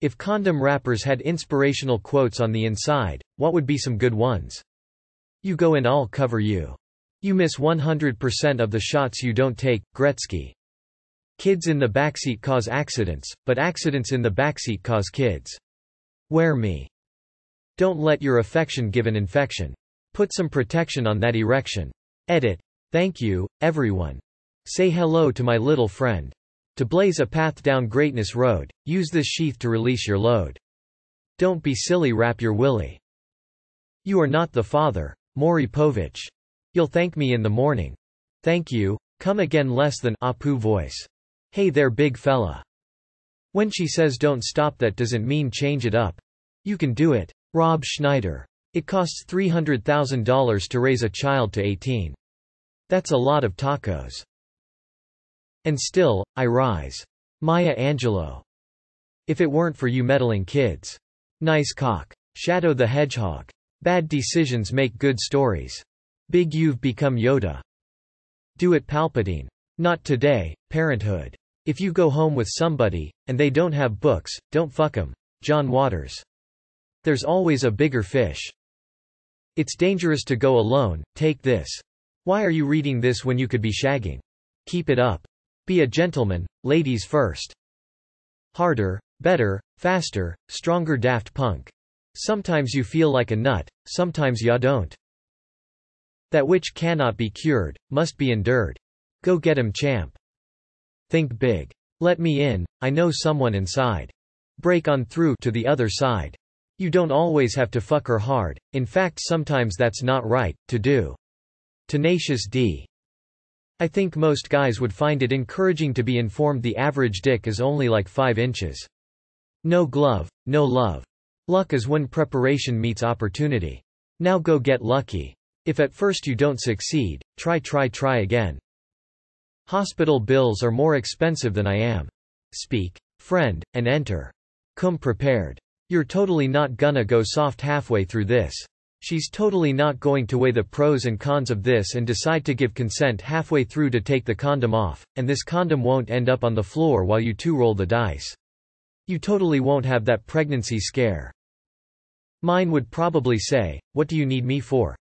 If condom wrappers had inspirational quotes on the inside, what would be some good ones? You go and I'll cover you. You miss 100% of the shots you don't take, Gretzky. Kids in the backseat cause accidents, but accidents in the backseat cause kids. Wear me. Don't let your affection give an infection. Put some protection on that erection. Edit. Thank you, everyone. Say hello to my little friend. To blaze a path down greatness road, use this sheath to release your load. Don't be silly wrap your willy. You are not the father, Mori Povich. You'll thank me in the morning. Thank you, come again less than Apu voice. Hey there big fella. When she says don't stop that doesn't mean change it up. You can do it. Rob Schneider. It costs $300,000 to raise a child to 18. That's a lot of tacos. And still, I rise. Maya Angelou. If it weren't for you meddling kids. Nice cock. Shadow the Hedgehog. Bad decisions make good stories. Big you've become Yoda. Do it Palpatine. Not today, parenthood. If you go home with somebody, and they don't have books, don't fuck them. John Waters. There's always a bigger fish. It's dangerous to go alone, take this. Why are you reading this when you could be shagging? Keep it up. Be a gentleman, ladies first. Harder, better, faster, stronger Daft Punk. Sometimes you feel like a nut, sometimes ya don't. That which cannot be cured, must be endured. Go get 'em champ. Think big. Let me in, I know someone inside. Break on through to the other side. You don't always have to fuck her hard, in fact sometimes that's not right, to do. Tenacious D. I think most guys would find it encouraging to be informed the average dick is only like 5 inches. No glove, no love. Luck is when preparation meets opportunity. Now go get lucky. If at first you don't succeed, try try try again. Hospital bills are more expensive than I am. Speak, friend, and enter. Come prepared. You're totally not gonna go soft halfway through this. She's totally not going to weigh the pros and cons of this and decide to give consent halfway through to take the condom off, and this condom won't end up on the floor while you two roll the dice. You totally won't have that pregnancy scare. Mine would probably say, what do you need me for?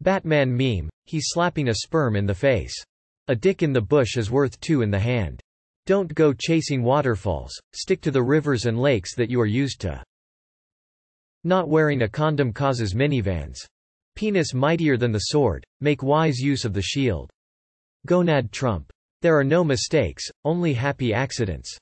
Batman meme, he's slapping a sperm in the face. A dick in the bush is worth two in the hand. Don't go chasing waterfalls, stick to the rivers and lakes that you are used to. Not wearing a condom causes minivans. Penis mightier than the sword. Make wise use of the shield. Gonad Trump. There are no mistakes, only happy accidents.